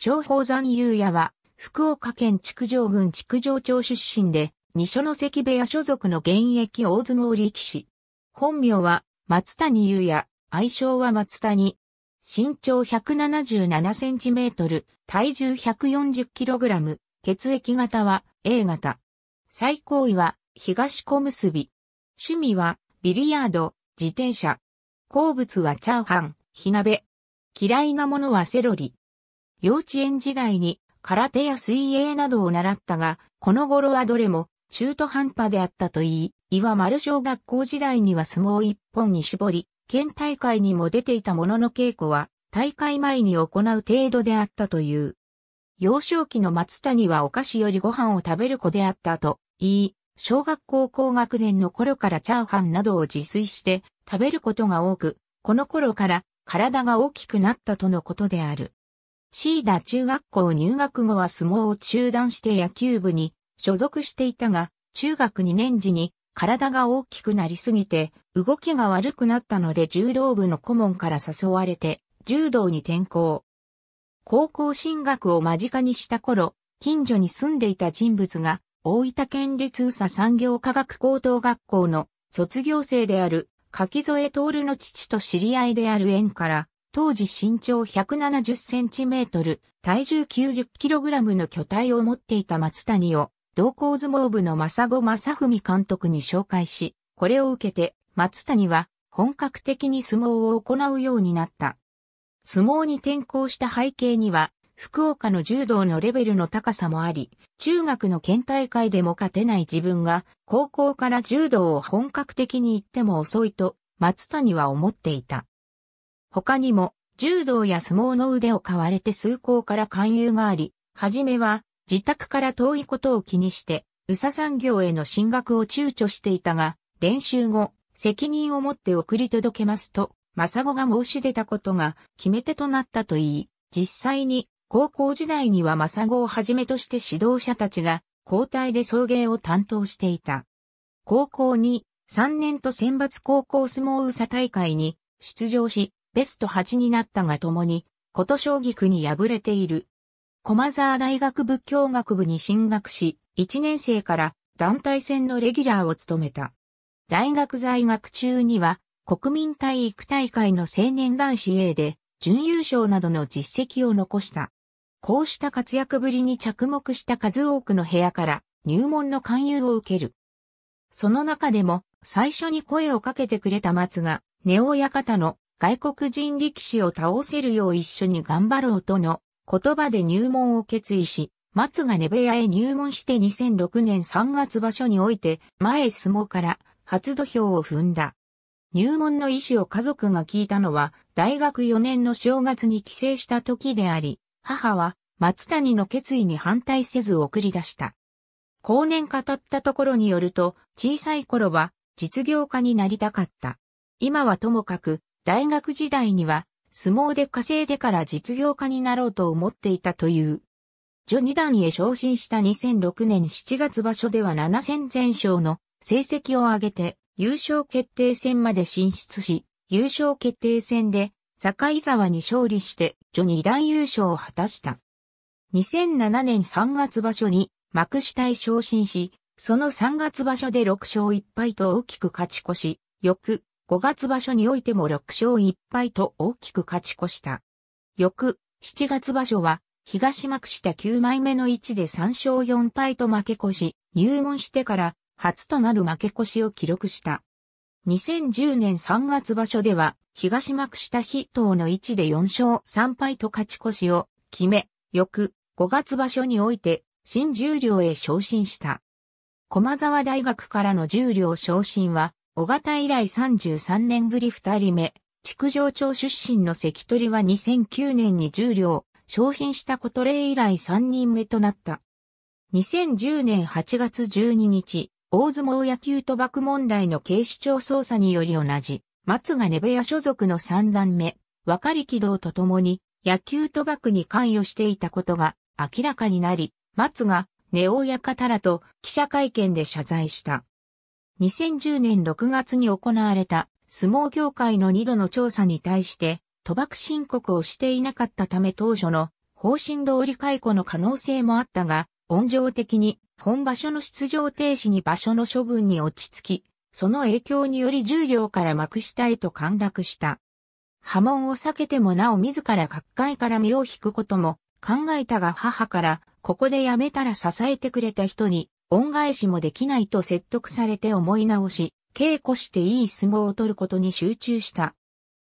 正宝山雄也は、福岡県築城郡築城町出身で、二所ノ関部屋所属の現役大相撲力士。本名は、松谷雄也、愛称は松谷。身長177センチメートル、体重140キログラム、血液型は A 型。最高位は、東小結び。趣味は、ビリヤード、自転車。好物はチャーハン、火鍋。嫌いなものはセロリ。幼稚園時代に空手や水泳などを習ったが、この頃はどれも中途半端であったといい、岩丸小学校時代には相撲一本に絞り、県大会にも出ていたものの稽古は大会前に行う程度であったという。幼少期の松谷はお菓子よりご飯を食べる子であったと言い、小学校高学年の頃からチャーハンなどを自炊して食べることが多く、この頃から体が大きくなったとのことである。シーダ中学校入学後は相撲を中断して野球部に所属していたが、中学2年時に体が大きくなりすぎて、動きが悪くなったので柔道部の顧問から誘われて、柔道に転校。高校進学を間近にした頃、近所に住んでいた人物が、大分県立宇佐産業科学高等学校の卒業生である柿添徹の父と知り合いである縁から、当時身長170センチメートル、体重90キログラムの巨体を持っていた松谷を、同行相撲部の正子正文監督に紹介し、これを受けて、松谷は、本格的に相撲を行うようになった。相撲に転向した背景には、福岡の柔道のレベルの高さもあり、中学の県大会でも勝てない自分が、高校から柔道を本格的に行っても遅いと、松谷は思っていた。他にも、柔道や相撲の腕を買われて数校から勧誘があり、はじめは、自宅から遠いことを気にして、宇佐産業への進学を躊躇していたが、練習後、責任を持って送り届けますと、正子が申し出たことが決め手となったといい、実際に高校時代には正子をはじめとして指導者たちが交代で送迎を担当していた。高校に3年と選抜高校相撲宇佐大会に出場し、ベスト8になったが共に、こと将棋区に敗れている。駒沢大学仏教学部に進学し、1年生から団体戦のレギュラーを務めた。大学在学中には、国民体育大会の青年男子 A で、準優勝などの実績を残した。こうした活躍ぶりに着目した数多くの部屋から入門の勧誘を受ける。その中でも最初に声をかけてくれた松が、ネオ館の外国人力士を倒せるよう一緒に頑張ろうとの言葉で入門を決意し、松が根部屋へ入門して2006年3月場所において前相撲から初土俵を踏んだ。入門の意思を家族が聞いたのは大学4年の正月に帰省した時であり、母は松谷の決意に反対せず送り出した。後年語ったところによると、小さい頃は実業家になりたかった。今はともかく、大学時代には相撲で稼いでから実業家になろうと思っていたという。序二段へ昇進した2006年7月場所では7戦全勝の成績を上げて優勝決定戦まで進出し、優勝決定戦で境沢に勝利して序二段優勝を果たした。2007年3月場所に幕下へ昇進し、その3月場所で6勝1敗と大きく勝ち越し、翌5月場所においても6勝1敗と大きく勝ち越した。翌、7月場所は、東幕下9枚目の位置で3勝4敗と負け越し、入門してから初となる負け越しを記録した。2010年3月場所では、東幕下筆頭の位置で4勝3敗と勝ち越しを決め、翌5月場所において、新十両へ昇進した。駒沢大学からの十両昇進は、小型以来33年ぶり2人目、築城町出身の関取は2009年に10両、昇進したこと例以来3人目となった。2010年8月12日、大相撲野球賭博問題の警視庁捜査により同じ、松が根部屋所属の3段目、若力道と共に野球賭博に関与していたことが明らかになり、松が根尾親方らと記者会見で謝罪した。2010年6月に行われた相撲協会の2度の調査に対して、賭博申告をしていなかったため当初の方針通り解雇の可能性もあったが、温情的に本場所の出場停止に場所の処分に落ち着き、その影響により重量から幕下へと陥落した。波紋を避けてもなお自ら各界から身を引くことも考えたが母から、ここでやめたら支えてくれた人に恩返しもできないと説得されて思い直し、稽古していい相撲を取ることに集中した。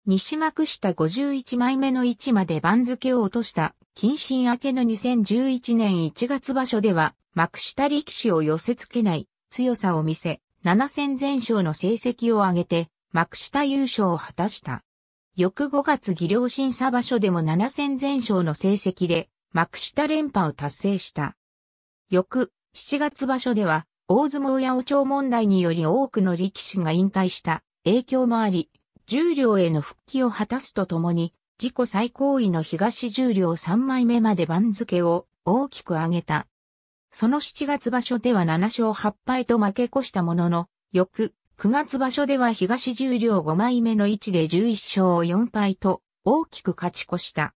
西幕下51枚目の位置まで番付を落とした、近親明けの2011年1月場所では、幕下力士を寄せ付けない強さを見せ、7戦全勝の成績を上げて、幕下優勝を果たした。翌5月技量審査場所でも7戦全勝の成績で、幕下連覇を達成した。翌7月場所では、大相撲やお長問題により多くの力士が引退した影響もあり、重量への復帰を果たすとともに、自己最高位の東重量3枚目まで番付を大きく上げた。その7月場所では7勝8敗と負け越したものの、翌9月場所では東重量5枚目の位置で11勝4敗と大きく勝ち越した。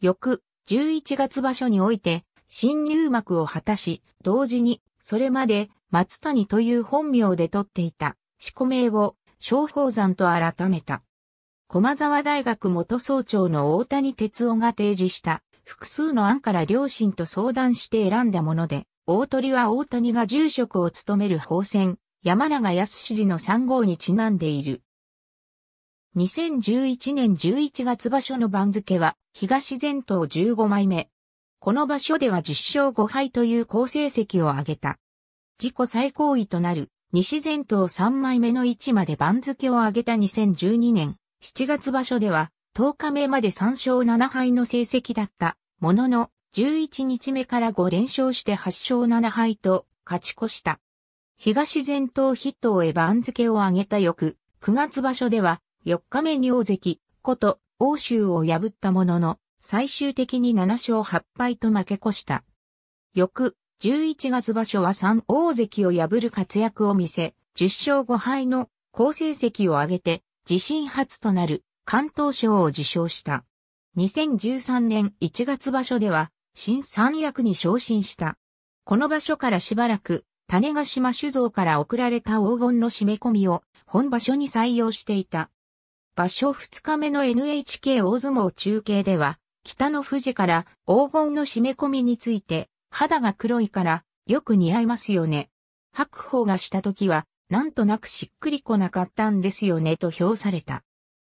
翌11月場所において新入幕を果たし、同時に、それまで松谷という本名で取っていた、四股名を、小宝山と改めた。駒沢大学元総長の大谷哲夫が提示した複数の案から両親と相談して選んだもので、大鳥は大谷が住職を務める宝泉、山永康氏の3号にちなんでいる。2011年11月場所の番付は、東前頭15枚目、この場所では10勝5敗という好成績を挙げた。自己最高位となる西前頭3枚目の位置まで番付を上げた2012年7月場所では10日目まで3勝7敗の成績だったものの11日目から5連勝して8勝7敗と勝ち越した。東前頭筆頭へ番付を上げた翌9月場所では4日目に大関こと欧州を破ったものの最終的に7勝8敗と負け越した。翌、11月場所は3大関を破る活躍を見せ、10勝5敗の好成績を上げて、自身初となる関東賞を受賞した。2013年1月場所では、新三役に昇進した。この場所からしばらく、種ヶ島酒造から送られた黄金の締め込みを本場所に採用していた。場所2日目の NHK 大相撲中継では、北の富士から黄金の締め込みについて、肌が黒いからよく似合いますよね。白鵬がした時は、なんとなくしっくりこなかったんですよねと評された。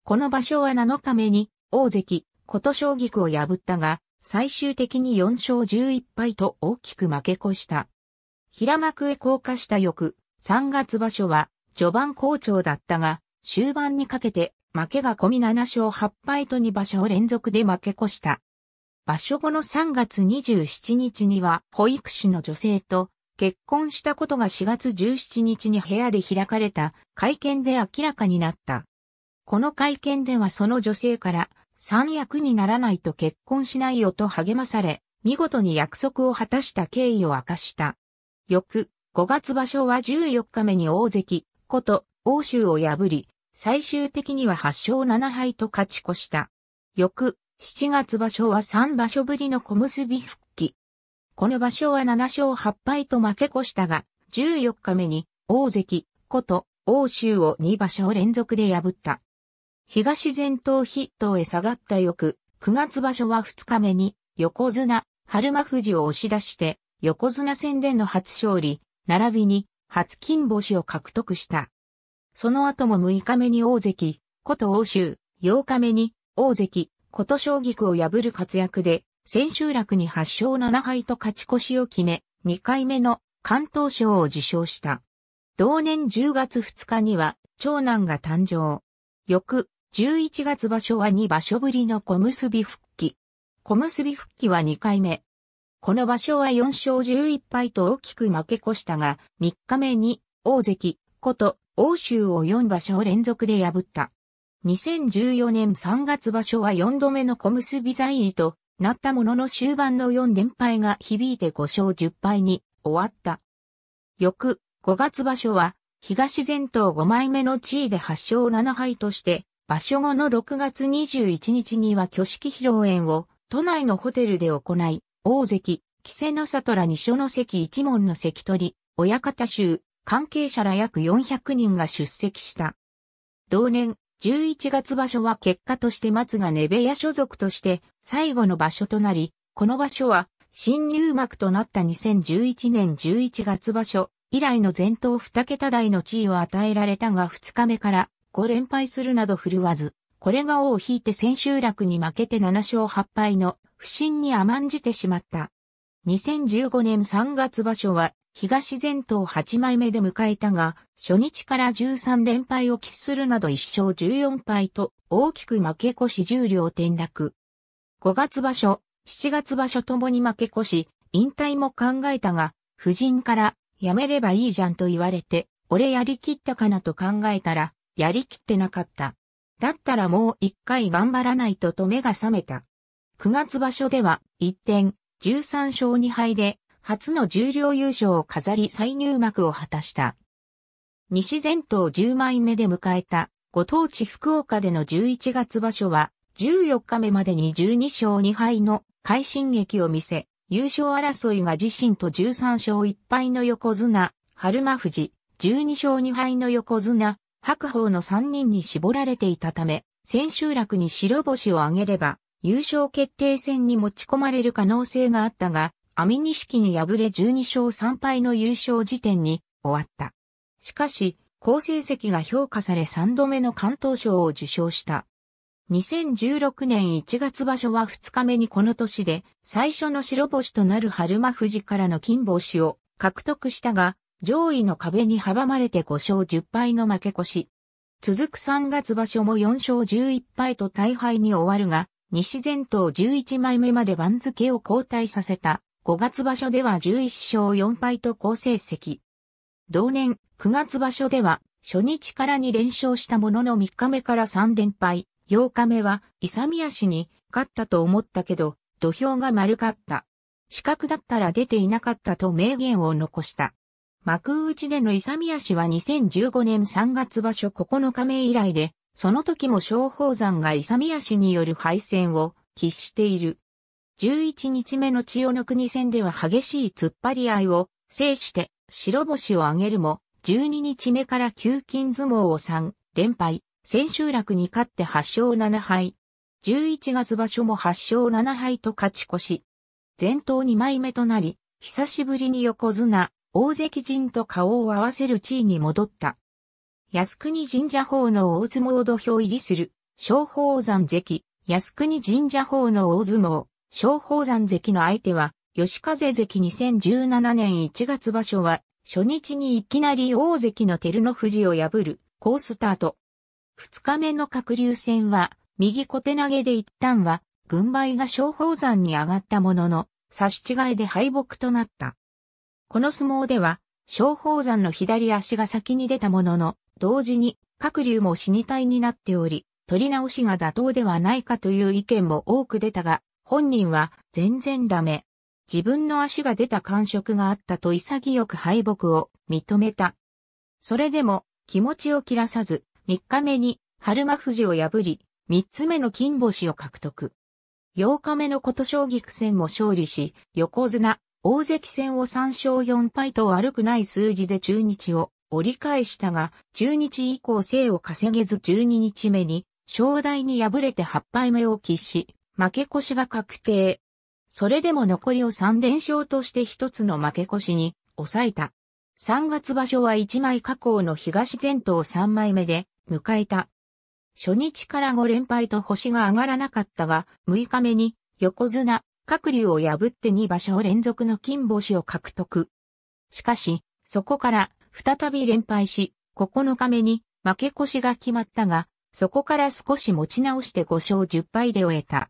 この場所は7日目に、大関、琴将菊区を破ったが、最終的に4勝11敗と大きく負け越した。平幕へ降下した翌、3月場所は、序盤好調だったが、終盤にかけて負けが込み7勝8敗と2場所を連続で負け越した。場所後の3月27日には保育士の女性と結婚したことが4月17日に部屋で開かれた会見で明らかになった。この会見ではその女性から三役にならないと結婚しないよと励まされ、見事に約束を果たした経緯を明かした。翌、5月場所は14日目に大関、こと、欧州を破り、最終的には8勝7敗と勝ち越した。翌、7月場所は3場所ぶりの小結復帰。この場所は7勝8敗と負け越したが、14日目に大関、こと欧州を2場所連続で破った。東前頭筆頭へ下がった翌、9月場所は2日目に横綱、春馬富士を押し出して、横綱戦での初勝利、並びに初金星を獲得した。その後も6日目に大関、こと欧州、8日目に大関、こと将棋区を破る活躍で、千秋楽に8勝7敗と勝ち越しを決め、2回目の関東賞を受賞した。同年10月2日には、長男が誕生。翌、11月場所は2場所ぶりの小結復帰。小結復帰は2回目。この場所は4勝11敗と大きく負け越したが、3日目に、大関、こと、欧州を4場所連続で破った。2014年3月場所は4度目の小結在位となったものの終盤の4連敗が響いて5勝10敗に終わった。翌5月場所は東前頭5枚目の地位で8勝7敗として場所後の6月21日には挙式披露宴を都内のホテルで行い、大関、稀勢の里ら二所の関一門の関取、親方衆、関係者ら約400人が出席した。同年、11月場所は結果として松がネベヤ所属として最後の場所となり、この場所は新入幕となった2011年11月場所以来の前頭2桁台の地位を与えられたが2日目から5連敗するなど振るわず、これが王を引いて千秋楽に負けて7勝8敗の不振に甘んじてしまった。2015年3月場所は東全島8枚目で迎えたが、初日から13連敗を喫するなど1勝14敗と大きく負け越し重量転落。5月場所、7月場所ともに負け越し、引退も考えたが、夫人からやめればいいじゃんと言われて、俺やりきったかなと考えたら、やりきってなかった。だったらもう一回頑張らないとと目が覚めた。9月場所では、一転、13勝2敗で初の重量優勝を飾り再入幕を果たした。西前頭10枚目で迎えた、ご当地福岡での11月場所は、14日目までに12勝2敗の快進撃を見せ、優勝争いが自身と13勝1敗の横綱、春馬富士、12勝2敗の横綱、白鵬の3人に絞られていたため、千秋楽に白星を挙げれば、優勝決定戦に持ち込まれる可能性があったが、アニシキに敗れ12勝3敗の優勝時点に終わった。しかし、好成績が評価され3度目の関東賞を受賞した。2016年1月場所は2日目にこの年で最初の白星となる春馬富士からの金星を獲得したが、上位の壁に阻まれて5勝10敗の負け越し。続く3月場所も4勝11敗と大敗に終わるが、西前頭11枚目まで番付を交代させた5月場所では11勝4敗と好成績。同年、9月場所では、初日から2連勝したものの3日目から3連敗、8日目は、勇み足に、勝ったと思ったけど、土俵が丸かった。資格だったら出ていなかったと名言を残した。幕内での勇み足は2015年3月場所9日目以来で、その時も松宝山が勇み足による敗戦を喫している。11日目の千代の国戦では激しい突っ張り合いを制して白星を挙げるも、12日目から旧金相撲を3連敗、千秋楽に勝って8勝7敗。11月場所も8勝7敗と勝ち越し。前頭2枚目となり、久しぶりに横綱、大関陣と顔を合わせる地位に戻った。靖国神社法の大相撲土俵入りする、小宝山関、靖国神社法の大相撲。小宝山関の相手は、吉風関2017年1月場所は、初日にいきなり大関の照ノ富士を破る、好スタート。二日目の角竜戦は、右小手投げで一旦は、軍配が小宝山に上がったものの、差し違えで敗北となった。この相撲では、小宝山の左足が先に出たものの、同時に、各竜も死に体になっており、取り直しが妥当ではないかという意見も多く出たが、本人は全然ダメ。自分の足が出た感触があったと潔く敗北を認めた。それでも気持ちを切らさず、3日目に春馬富士を破り、3つ目の金星を獲得。8日目の琴将棋戦も勝利し、横綱、大関戦を3勝4敗と悪くない数字で中日を折り返したが、中日以降生を稼げず12日目に、正代に敗れて8敗目を喫し、負け越しが確定。それでも残りを3連勝として一つの負け越しに抑えた。3月場所は1枚加工の東前頭3枚目で迎えた。初日から5連敗と星が上がらなかったが、6日目に横綱、各竜を破って2場所連続の金星を獲得。しかし、そこから再び連敗し、9日目に負け越しが決まったが、そこから少し持ち直して5勝10敗で終えた。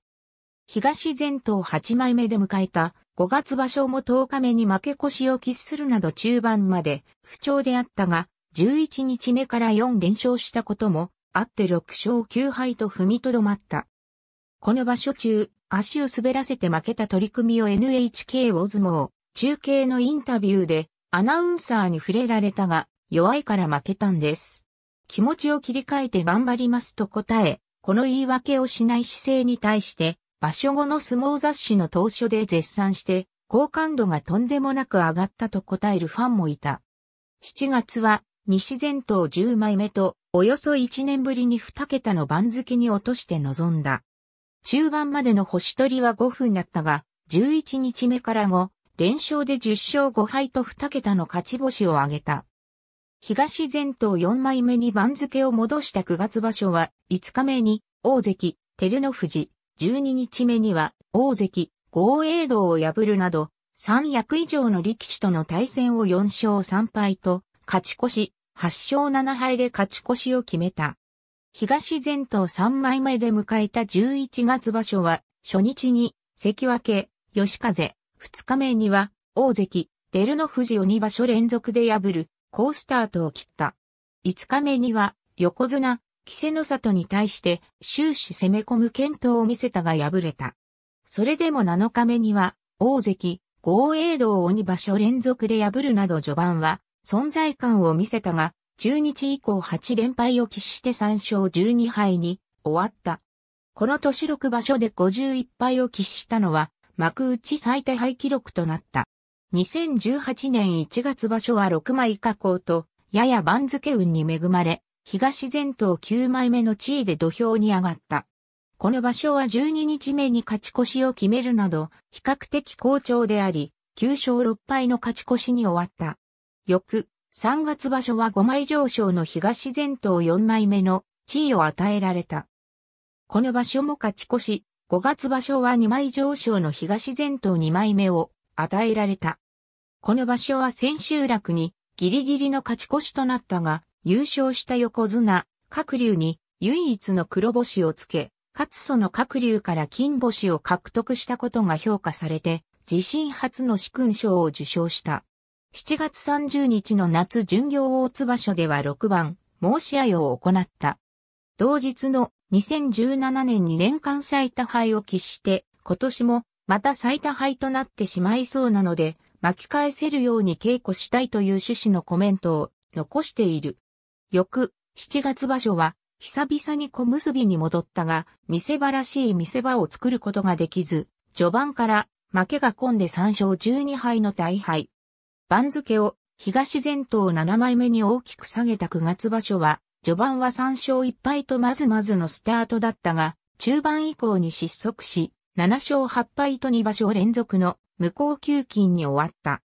東前頭8枚目で迎えた5月場所も10日目に負け越しを喫するなど中盤まで不調であったが、11日目から4連勝したこともあって6勝9敗と踏みとどまった。この場所中、足を滑らせて負けた取り組みを NHK 大相撲、中継のインタビューでアナウンサーに触れられたが、弱いから負けたんです。気持ちを切り替えて頑張りますと答え、この言い訳をしない姿勢に対して、場所後の相撲雑誌の当初で絶賛して、好感度がとんでもなく上がったと答えるファンもいた。7月は、西前頭10枚目と、およそ1年ぶりに2桁の番付に落として臨んだ。中盤までの星取りは5分だったが、11日目から後、連勝で10勝5敗と2桁の勝ち星を挙げた。東前頭4枚目に番付を戻した9月場所は、5日目に、大関、照ノ富士、12日目には大関、豪栄道を破るなど、三役以上の力士との対戦を4勝3敗と、勝ち越し、8勝7敗で勝ち越しを決めた。東前頭三枚目で迎えた11月場所は、初日に、関脇、吉風、二日目には、大関、照ノ富士を2場所連続で破る、好スタートを切った。5日目には、横綱、稀勢の里に対して終始攻め込む検討を見せたが敗れた。それでも7日目には、大関、豪栄道を2場所連続で破るなど序盤は存在感を見せたが、中日以降8連敗を喫して3勝12敗に終わった。この年6場所で51敗を喫したのは幕内最多敗記録となった。2018年1月場所は6枚加工と、やや番付運に恵まれ、東全島9枚目の地位で土俵に上がった。この場所は12日目に勝ち越しを決めるなど、比較的好調であり、9勝6敗の勝ち越しに終わった。翌、3月場所は5枚上昇の東全島4枚目の地位を与えられた。この場所も勝ち越し、5月場所は2枚上昇の東前頭2枚目を与えられた。この場所は千秋楽にギリギリの勝ち越しとなったが、優勝した横綱、各竜に唯一の黒星をつけ、かつその各竜から金星を獲得したことが評価されて、自身初の四勲賞を受賞した。7月30日の夏巡業大津場所では6番、申し合いを行った。同日の2017年に年間最多敗を喫して、今年もまた最多敗となってしまいそうなので、巻き返せるように稽古したいという趣旨のコメントを残している。翌、7月場所は、久々に小結に戻ったが、見せ場らしい見せ場を作ることができず、序盤から負けが込んで3勝12敗の大敗。番付を東前頭7枚目に大きく下げた9月場所は、序盤は3勝1敗とまずまずのスタートだったが、中盤以降に失速し、7勝8敗と2場所連続の無効休金に終わった。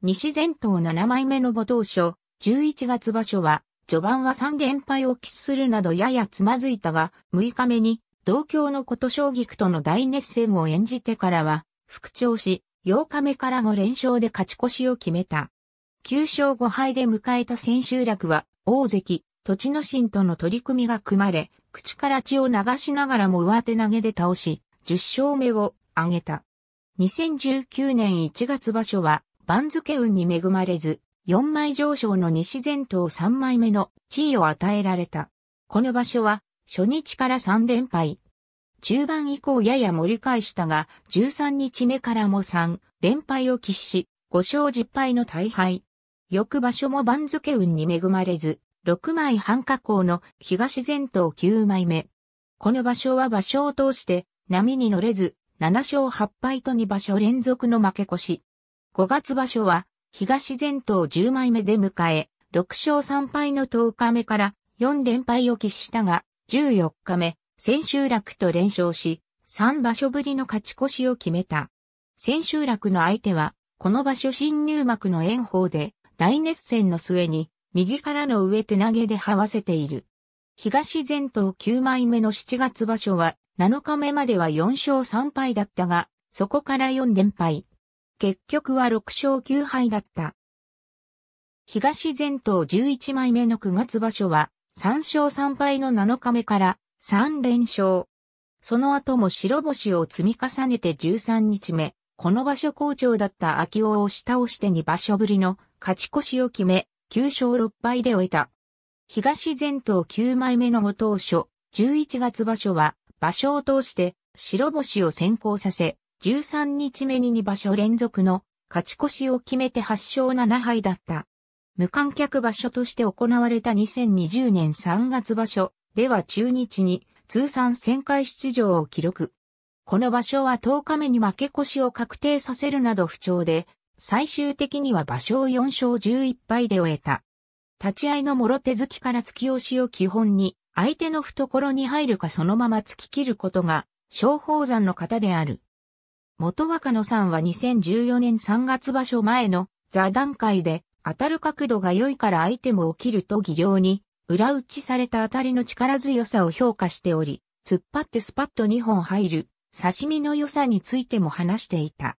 西前頭7枚目のご当初、11月場所は、序盤は3連敗を喫するなどややつまずいたが、6日目に、同郷の琴将菊との大熱戦を演じてからは、復調し、8日目から5連勝で勝ち越しを決めた。9勝5敗で迎えた千秋楽は、大関、栃の心との取り組みが組まれ、口から血を流しながらも上手投げで倒し、10勝目を挙げた。2019年1月場所は、番付運に恵まれず、4枚上昇の西前頭3枚目の地位を与えられた。この場所は、初日から3連敗。中盤以降やや盛り返したが、13日目からも3連敗を喫し、5勝10敗の大敗。翌場所も番付運に恵まれず、6枚半加工の東前頭9枚目。この場所は場所を通して波に乗れず、7勝8敗と2場所連続の負け越し。5月場所は東全島10枚目で迎え、6勝3敗の10日目から4連敗を喫したが、14日目、千秋楽と連勝し、3場所ぶりの勝ち越しを決めた。千秋楽の相手は、この場所新入幕の炎鵬で、大熱戦の末に、右からの上手投げで這わせている。東全島9枚目の7月場所は、7日目までは4勝3敗だったが、そこから4連敗。結局は6勝9敗だった。東前頭11枚目の9月場所は、3勝3敗の7日目から3連勝。その後も白星を積み重ねて13日目、この場所好調だった秋尾を押し倒して2場所ぶりの勝ち越しを決め、9勝6敗で終えた。東前頭9枚目の後当初、11月場所は、場所を通して白星を先行させ、13日目に2場所連続の勝ち越しを決めて8勝7敗だった。無観客場所として行われた2020年3月場所では中日に通算1000回出場を記録。この場所は10日目に負け越しを確定させるなど不調で、最終的には場所を4勝11敗で終えた。立ち合いの諸手突きから突き押しを基本に、相手の懐に入るかそのまま突き切ることが、小宝山の方である。元若野さんは2014年3月場所前の座談会で当たる角度が良いから相手も起きると技量に裏打ちされた当たりの力強さを評価しており、突っ張ってスパッと2本入る刺身の良さについても話していた。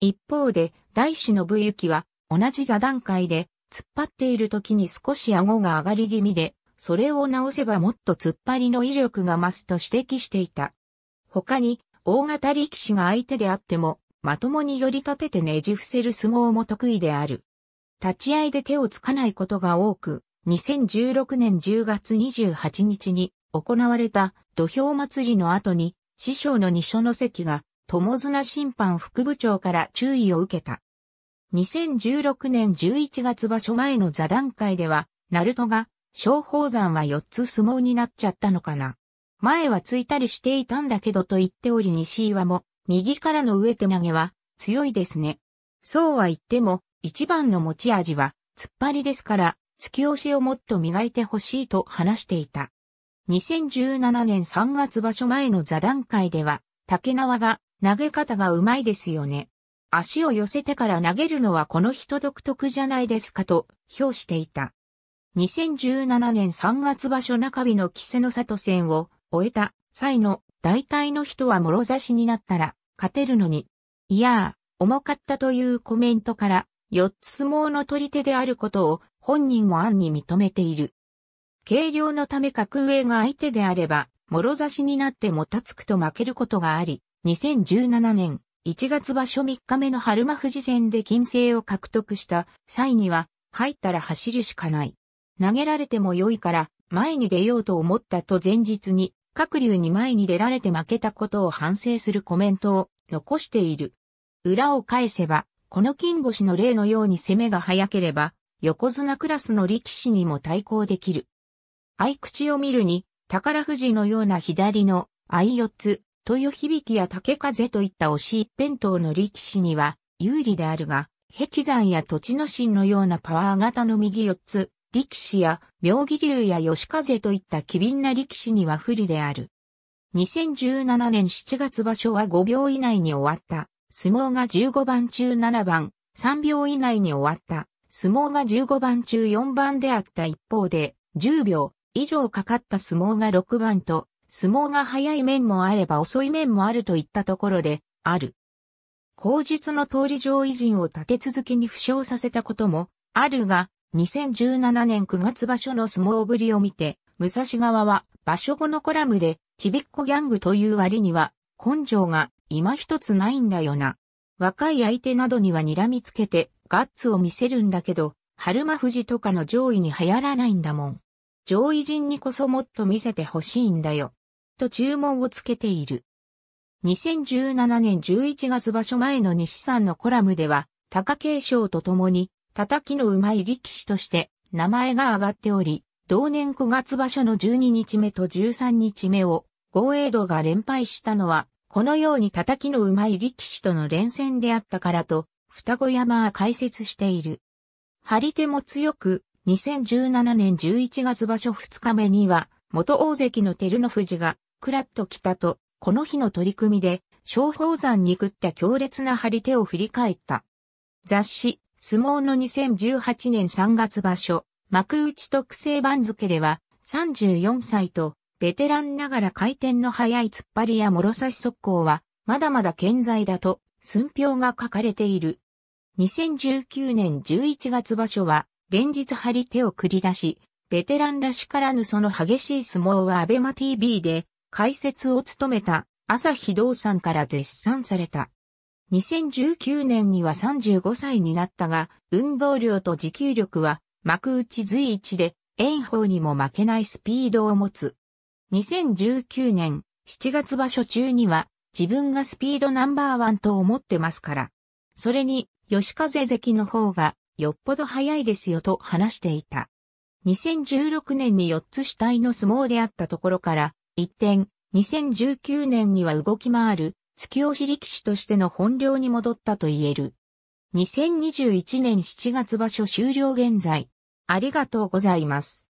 一方で、大志信キは同じ座談会で突っ張っている時に少し顎が上がり気味で、それを直せばもっと突っ張りの威力が増すと指摘していた。他に、大型力士が相手であっても、まともに寄り立ててねじ伏せる相撲も得意である。立ち合いで手をつかないことが多く、2016年10月28日に行われた土俵祭りの後に、師匠の二所の関が、友綱審判副部長から注意を受けた。2016年11月場所前の座談会では、ナルトが、小宝山は4つ相撲になっちゃったのかな。前はついたりしていたんだけどと言っており西岩も、右からの上手投げは強いですね。そうは言っても、一番の持ち味は、突っ張りですから、突き押しをもっと磨いてほしいと話していた。2017年3月場所前の座談会では、竹縄が投げ方がうまいですよね。足を寄せてから投げるのはこの人独特じゃないですかと評していた。2017年3月場所中日の稀勢の里戦を終えた際の大体の人は諸差しになったら勝てるのに、いやー、重かったというコメントから、四つ相撲の取り手であることを本人も暗に認めている。軽量のため格上が相手であれば、諸差しになってもたつくと負けることがあり、2017年1月場所3日目の春馬富士戦で金星を獲得した際には、入ったら走るしかない。投げられても良いから、前に出ようと思ったと前日に各流に前に出られて負けたことを反省するコメントを残している。裏を返せば、この金星の例のように攻めが早ければ、横綱クラスの力士にも対抗できる。合口を見るに、宝富士のような左の合四つ、豊響や竹風といった押し一辺倒の力士には有利であるが、壁山や土地の神のようなパワー型の右四つ、力士や妙義龍や吉風といった機敏な力士には不利である。2017年7月場所は5秒以内に終わった。相撲が15番中7番、3秒以内に終わった。相撲が15番中4番であった一方で、10秒以上かかった相撲が6番と、相撲が早い面もあれば遅い面もあるといったところで、ある。口述の通り上位陣を立て続けに負傷させたことも、あるが、2017年9月場所の相撲ぶりを見て、武蔵川は場所後のコラムで、ちびっこギャングという割には、根性が今一つないんだよな。若い相手などには睨みつけて、ガッツを見せるんだけど、春馬富士とかの上位に流行らないんだもん。上位陣にこそもっと見せてほしいんだよ。と注文をつけている。2017年11月場所前の西さんのコラムでは、貴景勝と共に叩きのうまい力士として名前が挙がっており、同年9月場所の12日目と13日目を、豪栄道が連敗したのは、このように叩きのうまい力士との連戦であったからと、双子山は解説している。張り手も強く、2017年11月場所2日目には、元大関の照ノ富士が、クラッと来たと、この日の取り組みで、小宝山に食った強烈な張り手を振り返った。雑誌、相撲の2018年3月場所、幕内特製番付では、34歳と、ベテランながら回転の速い突っ張りや諸差し速攻は、まだまだ健在だと、寸評が書かれている。2019年11月場所は、連日張り手を繰り出し、ベテランらしからぬその激しい相撲はアベマ TV で解説を務めた朝日道さんから絶賛された。2019年には35歳になったが、運動量と持久力は幕内随一で、炎鵬にも負けないスピードを持つ。2019年7月場所中には、自分がスピードナンバーワンと思ってますから。それに、吉風関の方が、よっぽど早いですよと話していた。2016年に4つ主体の相撲であったところから、一転、2019年には動き回る、月押し力士としての本領に戻ったと言える。2021年7月場所終了現在。ありがとうございます。